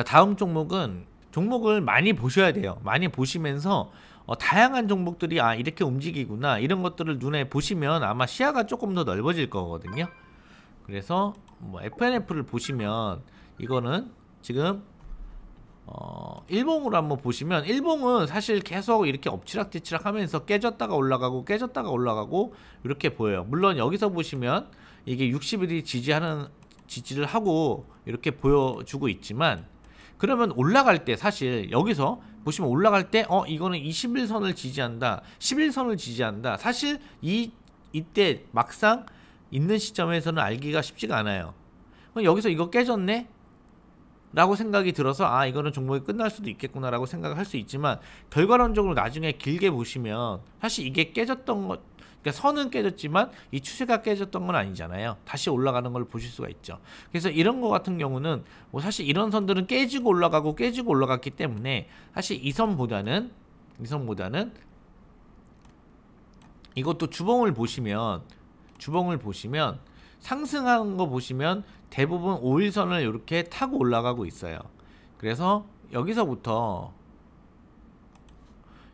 자, 그러니까 다음 종목은 종목을 많이 보셔야 돼요. 많이 보시면서 어, 다양한 종목들이 아 이렇게 움직이구나 이런 것들을 눈에 보시면 아마 시야가 조금 더 넓어질 거거든요. 그래서 뭐 FNF를 보시면 이거는 지금 어, 일봉으로 한번 보시면 일봉은 사실 계속 이렇게 엎치락뒤치락 하면서 깨졌다가 올라가고 깨졌다가 올라가고 이렇게 보여요. 물론 여기서 보시면 이게 60일이 지지하는 지지를 하고 이렇게 보여주고 있지만 그러면 올라갈 때 사실 여기서 보시면 올라갈 때 어 이거는 21선을 지지한다 11선을 지지한다 사실 이 이때 막상 있는 시점에서는 알기가 쉽지가 않아요 여기서 이거 깨졌네? 라고 생각이 들어서 아 이거는 종목이 끝날 수도 있겠구나 라고 생각을 할 수 있지만 결과론적으로 나중에 길게 보시면 사실 이게 깨졌던 것 그러니까 선은 깨졌지만 이 추세가 깨졌던 건 아니잖아요. 다시 올라가는 걸 보실 수가 있죠. 그래서 이런 거 같은 경우는 뭐 사실 이런 선들은 깨지고 올라가고 깨지고 올라갔기 때문에 사실 이 선보다는 이 선보다는 이것도 주봉을 보시면 주봉을 보시면 상승한거 보시면 대부분 5일선을 이렇게 타고 올라가고 있어요. 그래서 여기서부터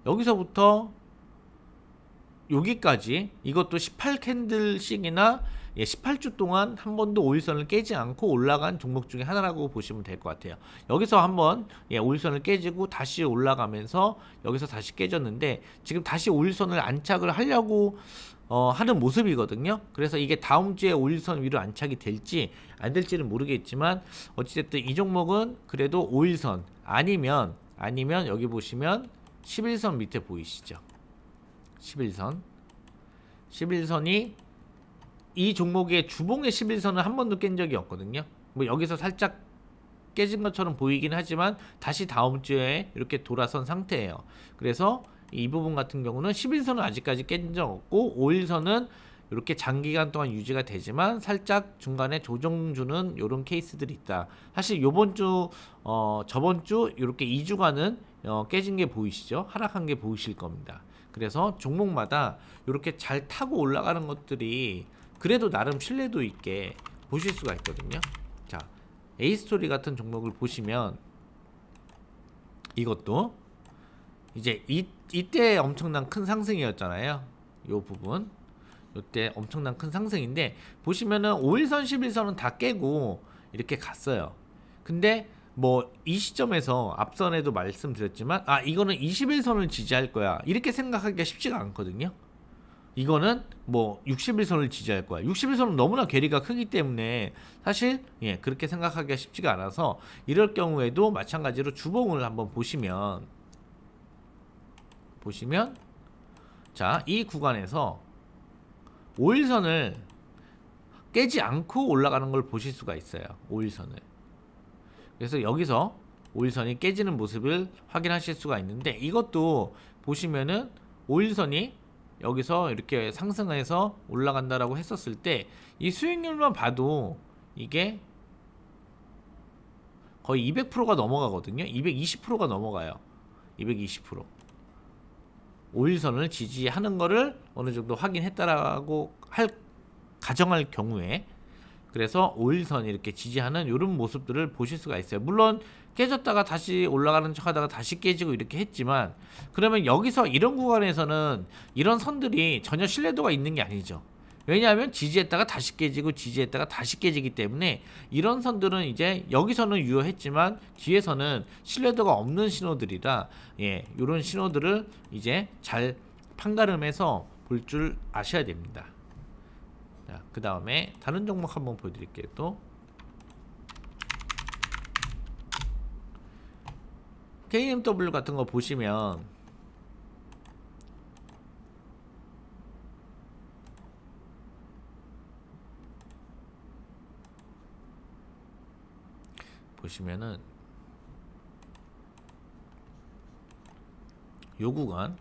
여기서부터 여기까지 이것도 18캔들씩이나 예, 18주 동안 한 번도 오일선을 깨지 않고 올라간 종목 중에 하나라고 보시면 될 것 같아요. 여기서 한번 예, 오일선을 깨지고 다시 올라가면서 여기서 다시 깨졌는데 지금 다시 오일선을 안착을 하려고 어, 하는 모습이거든요. 그래서 이게 다음 주에 오일선 위로 안착이 될지 안 될지는 모르겠지만 어찌됐든 이 종목은 그래도 오일선 아니면 아니면 여기 보시면 11선 밑에 보이시죠. 11선 11선이 이 종목의 주봉의 11선은 한 번도 깬 적이 없거든요 뭐 여기서 살짝 깨진 것처럼 보이긴 하지만 다시 다음 주에 이렇게 돌아선 상태예요 그래서 이 부분 같은 경우는 11선은 아직까지 깬 적 없고 5일선은 이렇게 장기간 동안 유지가 되지만 살짝 중간에 조정 주는 이런 케이스들이 있다. 사실 요번 주, 어, 저번 주 이렇게 2주간은 어, 깨진 게 보이시죠? 하락한 게 보이실 겁니다. 그래서 종목마다 이렇게 잘 타고 올라가는 것들이 그래도 나름 신뢰도 있게 보실 수가 있거든요 자 에이스토리 같은 종목을 보시면 이것도 이제 이, 이때 엄청난 큰 상승이었잖아요 요 부분 이때 엄청난 큰 상승인데 보시면은 5일선 11선은 다 깨고 이렇게 갔어요 근데 뭐이 시점에서 앞선에도 말씀드렸지만 아 이거는 21선을 지지할 거야 이렇게 생각하기가 쉽지가 않거든요 이거는 뭐 61선을 지지할 거야 61선은 너무나 괴리가 크기 때문에 사실 예 그렇게 생각하기가 쉽지가 않아서 이럴 경우에도 마찬가지로 주봉을 한번 보시면 보시면 자 이 구간에서 5일선을 깨지 않고 올라가는 걸 보실 수가 있어요 5일선을 그래서 여기서 오일선이 깨지는 모습을 확인하실 수가 있는데 이것도 보시면은 오일선이 여기서 이렇게 상승해서 올라간다라고 했었을 때 이 수익률만 봐도 이게 거의 200%가 넘어가거든요 220%가 넘어가요 220% 오일선을 지지하는 거를 어느 정도 확인했다라고 할 가정할 경우에 그래서 5일선 이렇게 지지하는 이런 모습들을 보실 수가 있어요. 물론 깨졌다가 다시 올라가는 척 하다가 다시 깨지고 이렇게 했지만 그러면 여기서 이런 구간에서는 이런 선들이 전혀 신뢰도가 있는 게 아니죠. 왜냐하면 지지했다가 다시 깨지고 지지했다가 다시 깨지기 때문에 이런 선들은 이제 여기서는 유효했지만 뒤에서는 신뢰도가 없는 신호들이라 예, 이런 신호들을 이제 잘 판가름해서 볼 줄 아셔야 됩니다. 그 다음에 다른 종목 한번 보여드릴게요 또 KMW 같은 거 보시면 보시면은 요 구간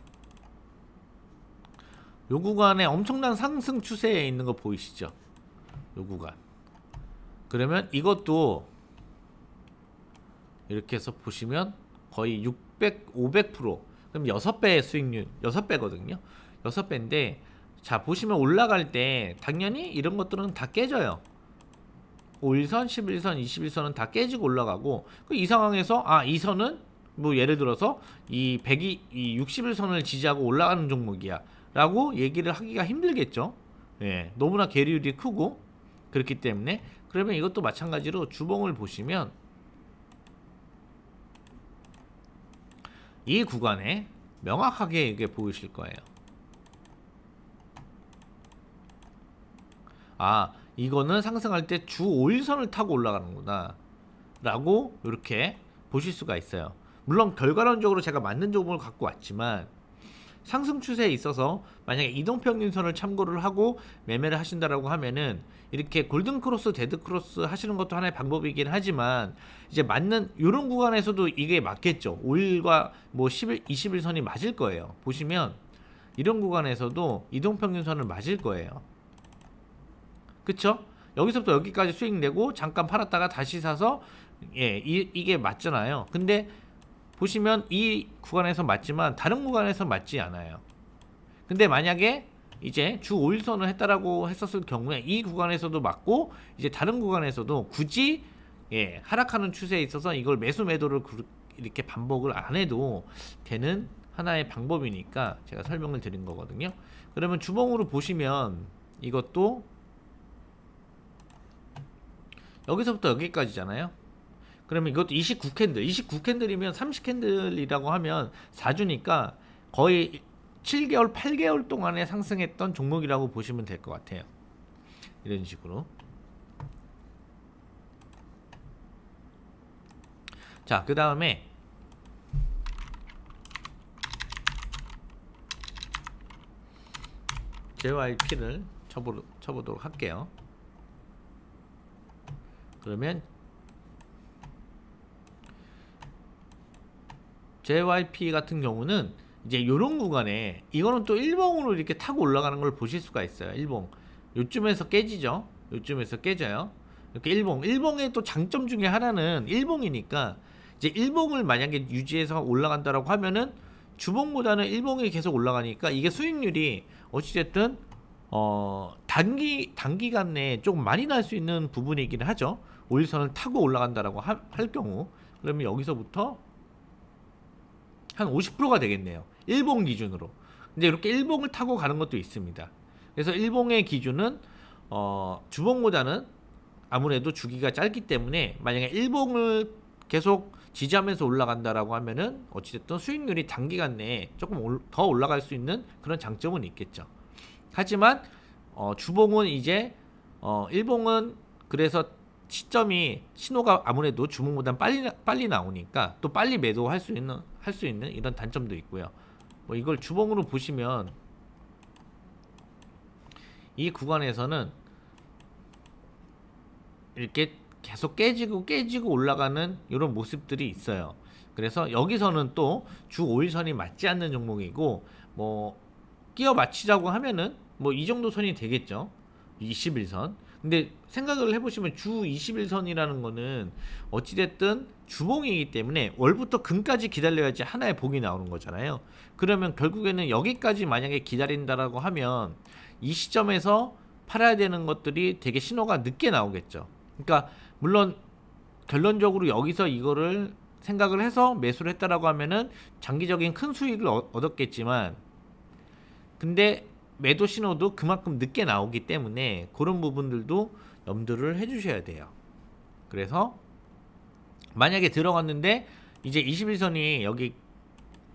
요 구간에 엄청난 상승 추세에 있는 거 보이시죠? 요 구간 그러면 이것도 이렇게 해서 보시면 거의 600, 500% 그럼 6배의 수익률, 6배거든요 6배인데 자 보시면 올라갈 때 당연히 이런 것들은 다 깨져요 5일선, 11선, 21선은 다 깨지고 올라가고 그 이 상황에서 아 이선은 뭐 예를 들어서 이1 0 0이 61선을 지지하고 올라가는 종목이야 라고 얘기를 하기가 힘들겠죠 예, 너무나 계리율이 크고 그렇기 때문에 그러면 이것도 마찬가지로 주봉을 보시면 이 구간에 명확하게 이게 보이실 거예요 아 이거는 상승할 때 주 5일선을 타고 올라가는구나 라고 이렇게 보실 수가 있어요 물론 결과론적으로 제가 맞는 조금을 갖고 왔지만 상승 추세에 있어서 만약에 이동평균선을 참고를 하고 매매를 하신다라고 하면은 이렇게 골든 크로스, 데드 크로스 하시는 것도 하나의 방법이긴 하지만 이제 맞는 이런 구간에서도 이게 맞겠죠. 5일과 뭐 10일, 20일선이 맞을 거예요. 보시면 이런 구간에서도 이동평균선을 맞을 거예요. 그쵸? 여기서부터 여기까지 수익 내고 잠깐 팔았다가 다시 사서 예, 이, 이게 맞잖아요. 근데 보시면 이 구간에서 맞지만 다른 구간에서 맞지 않아요 근데 만약에 이제 주 5일선을 했다라고 했었을 경우에 이 구간에서도 맞고 이제 다른 구간에서도 굳이 예, 하락하는 추세에 있어서 이걸 매수 매도를 그, 이렇게 반복을 안 해도 되는 하나의 방법이니까 제가 설명을 드린 거거든요 그러면 주봉으로 보시면 이것도 여기서부터 여기까지잖아요 그러면 이것도 29캔들 29캔들이면 30캔들이라고 하면 4주니까 거의 7개월 8개월 동안에 상승했던 종목이라고 보시면 될 것 같아요 이런 식으로 자그 다음에 JYP를 쳐보, 쳐보도록 할게요 그러면 JYP 같은 경우는 이제 요런 구간에 이거는 또 일봉으로 이렇게 타고 올라가는 걸 보실 수가 있어요 일봉 요쯤에서 깨지죠 요쯤에서 깨져요 이렇게 일봉 일봉의 또 장점 중에 하나는 일봉이니까 이제 일봉을 만약에 유지해서 올라간다라고 하면은 주봉보다는 일봉이 계속 올라가니까 이게 수익률이 어찌됐든 어 단기 단기간 내에 조금 많이 날 수 있는 부분이기는 하죠 오일선을 타고 올라간다라고 하, 할 경우 그러면 여기서부터 한 50%가 되겠네요. 일봉 기준으로. 근데 이렇게 일봉을 타고 가는 것도 있습니다. 그래서 일봉의 기준은 어, 주봉보다는 아무래도 주기가 짧기 때문에 만약에 일봉을 계속 지지하면서 올라간다라고 하면은 어찌됐든 수익률이 단기간 내에 조금 올, 더 올라갈 수 있는 그런 장점은 있겠죠. 하지만 어, 주봉은 이제 어, 일봉은 그래서 시점이 신호가 아무래도 주문보단 빨리 빨리 나오니까 또 빨리 매도할 수 있는 할 수 있는 이런 단점도 있고요. 뭐 이걸 주봉으로 보시면 이 구간에서는 이렇게 계속 깨지고 깨지고 올라가는 이런 모습들이 있어요. 그래서 여기서는 또 주 5일선이 맞지 않는 종목이고 뭐 끼어 맞히자고 하면은 뭐 이 정도 선이 되겠죠. 21선. 근데 생각을 해보시면 주 21선이라는 거는 어찌됐든 주봉이기 때문에 월부터 금까지 기다려야지 하나의 복이 나오는 거잖아요. 그러면 결국에는 여기까지 만약에 기다린다라고 하면 이 시점에서 팔아야 되는 것들이 되게 신호가 늦게 나오겠죠. 그러니까 물론 결론적으로 여기서 이거를 생각을 해서 매수를 했다라고 하면은 장기적인 큰 수익을 얻었겠지만 근데 매도 신호도 그만큼 늦게 나오기 때문에 그런 부분들도 염두를 해주셔야 돼요. 그래서 만약에 들어갔는데 이제 21선이 여기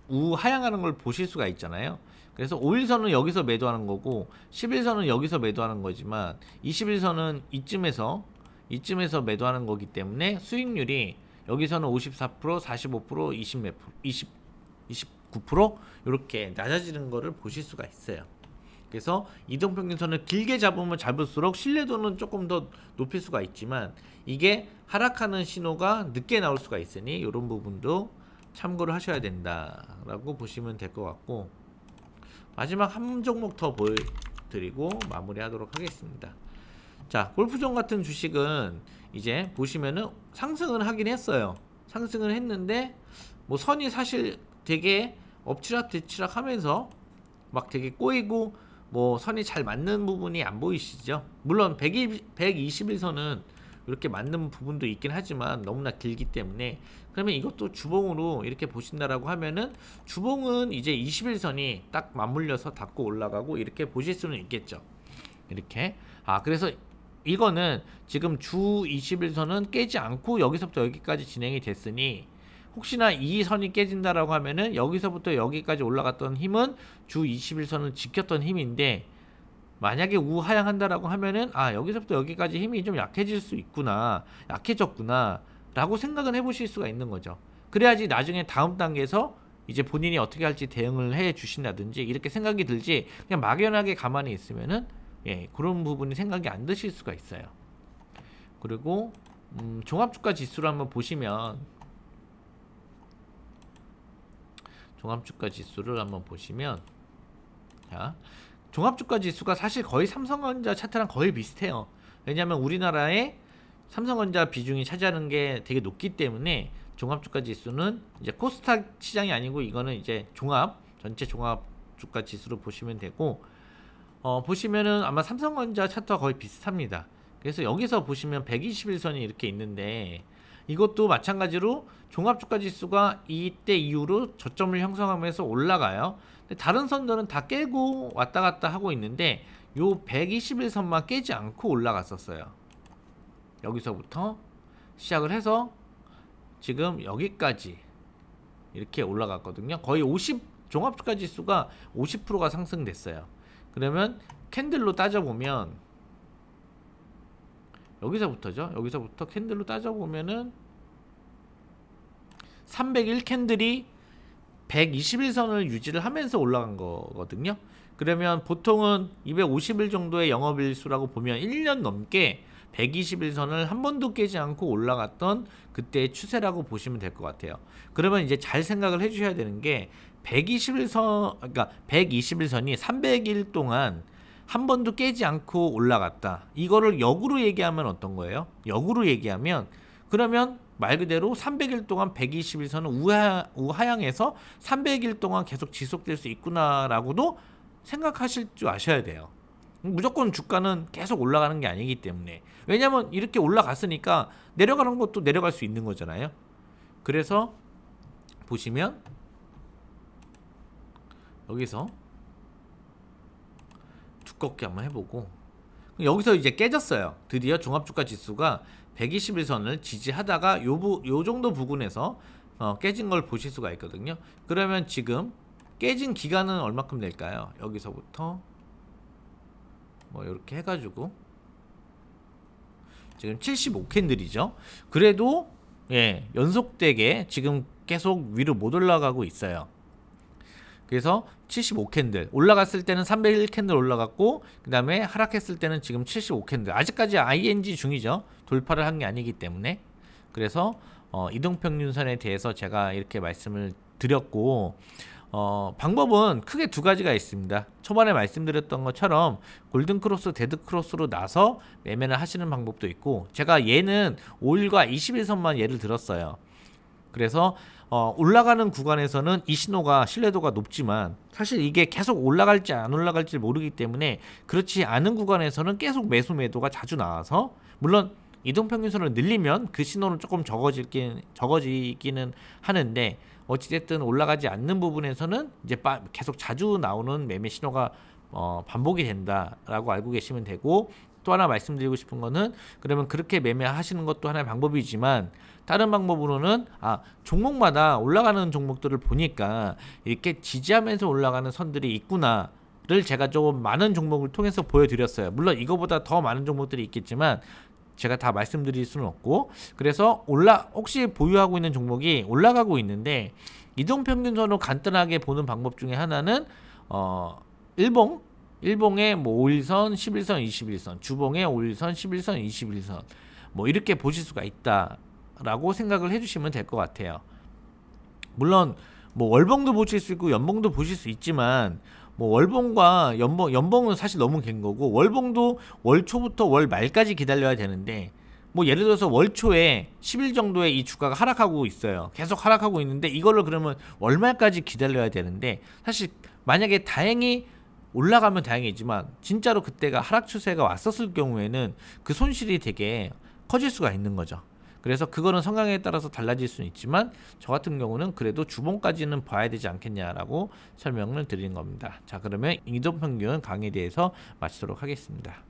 우하향하는 걸 보실 수가 있잖아요. 그래서 5일선은 여기서 매도하는 거고 11선은 여기서 매도하는 거지만 21선은 이쯤에서 이쯤에서 매도하는 거기 때문에 수익률이 여기서는 54%, 45%, 20몇 20, 29% 이렇게 낮아지는 거를 보실 수가 있어요. 그래서 이동평균선을 길게 잡으면 잡을수록 신뢰도는 조금 더 높일 수가 있지만 이게 하락하는 신호가 늦게 나올 수가 있으니 이런 부분도 참고를 하셔야 된다라고 보시면 될 것 같고 마지막 한 종목 더 보여드리고 마무리하도록 하겠습니다. 자 골프존 같은 주식은 이제 보시면은 상승은 하긴 했어요. 상승을 했는데 뭐 선이 사실 되게 엎치락 뒤치락 하면서 막 되게 꼬이고 뭐 선이 잘 맞는 부분이 안 보이시죠? 물론 120, 121선은 이렇게 맞는 부분도 있긴 하지만 너무나 길기 때문에 그러면 이것도 주봉으로 이렇게 보신다라고 하면은 주봉은 이제 21선이 딱 맞물려서 닫고 올라가고 이렇게 보실 수는 있겠죠. 이렇게 아 그래서 이거는 지금 주 21선은 깨지 않고 여기서부터 여기까지 진행이 됐으니 혹시나 이 선이 깨진다라고 하면은 여기서부터 여기까지 올라갔던 힘은 주 21선을 지켰던 힘인데 만약에 우하향한다라고 하면은 아 여기서부터 여기까지 힘이 좀 약해질 수 있구나 약해졌구나 라고 생각은 해보실 수가 있는 거죠 그래야지 나중에 다음 단계에서 이제 본인이 어떻게 할지 대응을 해 주신다든지 이렇게 생각이 들지 그냥 막연하게 가만히 있으면은 예 그런 부분이 생각이 안 드실 수가 있어요 그리고 음, 종합주가 지수를 한번 보시면 종합주가 지수를 한번 보시면 자 종합주가 지수가 사실 거의 삼성전자 차트랑 거의 비슷해요 왜냐하면 우리나라에 삼성전자 비중이 차지하는 게 되게 높기 때문에 종합주가 지수는 이제 코스닥 시장이 아니고 이거는 이제 종합 전체 종합 주가 지수로 보시면 되고 어, 보시면은 아마 삼성전자 차트와 거의 비슷합니다 그래서 여기서 보시면 121선이 이렇게 있는데 이것도 마찬가지로 종합주가지수가 이때 이후로 저점을 형성하면서 올라가요. 다른 선들은 다 깨고 왔다 갔다 하고 있는데 요 121선만 깨지 않고 올라갔었어요. 여기서부터 시작을 해서 지금 여기까지 이렇게 올라갔거든요. 거의 50 종합주가지수가 50%가 상승됐어요. 그러면 캔들로 따져보면 여기서부터죠. 여기서부터 캔들로 따져보면은 301캔들이 121선을 유지를 하면서 올라간 거거든요. 그러면 보통은 250일 정도의 영업일수라고 보면 1년 넘게 121선을 한 번도 깨지 않고 올라갔던 그때의 추세라고 보시면 될 것 같아요. 그러면 이제 잘 생각을 해주셔야 되는 게 121선, 그러니까 121선이 300일 동안 한 번도 깨지 않고 올라갔다. 이거를 역으로 얘기하면 어떤 거예요? 역으로 얘기하면 그러면 말 그대로 300일 동안 121선은 우하, 우하향에서 300일 동안 계속 지속될 수 있구나라고도 생각하실 줄 아셔야 돼요. 무조건 주가는 계속 올라가는 게 아니기 때문에 왜냐하면 이렇게 올라갔으니까 내려가는 것도 내려갈 수 있는 거잖아요. 그래서 보시면 여기서 두껍게 한번 해보고 여기서 이제 깨졌어요. 드디어 종합주가 지수가 121선을 지지하다가 요, 부, 요 정도 부근에서 어, 깨진 걸 보실 수가 있거든요 그러면 지금 깨진 기간은 얼마큼 될까요? 여기서부터 뭐 이렇게 해가지고 지금 75캔들이죠 그래도 예 연속되게 지금 계속 위로 못 올라가고 있어요 그래서 75캔들 올라갔을 때는 301캔들 올라갔고 그 다음에 하락했을 때는 지금 75캔들 아직까지 ING 중이죠 돌파를 한 게 아니기 때문에 그래서 어, 이동평균선에 대해서 제가 이렇게 말씀을 드렸고 어, 방법은 크게 두 가지가 있습니다. 초반에 말씀드렸던 것처럼 골든크로스, 데드크로스로 나서 매매를 하시는 방법도 있고 제가 얘는 5일과 21선만 예를 들었어요. 그래서 어, 올라가는 구간에서는 이 신호가 신뢰도가 높지만 사실 이게 계속 올라갈지 안 올라갈지 모르기 때문에 그렇지 않은 구간에서는 계속 매수 매도가 자주 나와서 물론 이동평균선을 늘리면 그 신호는 조금 적어지긴 적어지기는 하는데 어찌됐든 올라가지 않는 부분에서는 이제 빠, 계속 자주 나오는 매매 신호가 어, 반복이 된다라고 알고 계시면 되고 또 하나 말씀드리고 싶은 거는 그러면 그렇게 매매하시는 것도 하나의 방법이지만 다른 방법으로는 아 종목마다 올라가는 종목들을 보니까 이렇게 지지하면서 올라가는 선들이 있구나 를 제가 조금 많은 종목을 통해서 보여드렸어요. 물론 이거보다 더 많은 종목들이 있겠지만 제가 다 말씀드릴 수는 없고 그래서 올라 혹시 보유하고 있는 종목이 올라가고 있는데 이동평균선으로 간단하게 보는 방법 중에 하나는 어 일봉 일봉의 뭐 5일선, 11선, 21선 주봉의 5일선, 11선, 21선 뭐 이렇게 보실 수가 있다라고 생각을 해주시면 될 것 같아요 물론 뭐 월봉도 보실 수 있고 연봉도 보실 수 있지만 뭐 월봉과 연봉 연봉은 사실 너무 긴 거고 월봉도 월 초부터 월 말까지 기다려야 되는데 뭐 예를 들어서 월 초에 10일 정도에 이 주가가 하락하고 있어요. 계속 하락하고 있는데 이걸로 그러면 월 말까지 기다려야 되는데 사실 만약에 다행히 올라가면 다행이지만 진짜로 그때가 하락 추세가 왔었을 경우에는 그 손실이 되게 커질 수가 있는 거죠. 그래서 그거는 성향에 따라서 달라질 수는 있지만 저 같은 경우는 그래도 주봉까지는 봐야 되지 않겠냐라고 설명을 드리는 겁니다. 자 그러면 이동평균 강의에 대해서 마치도록 하겠습니다.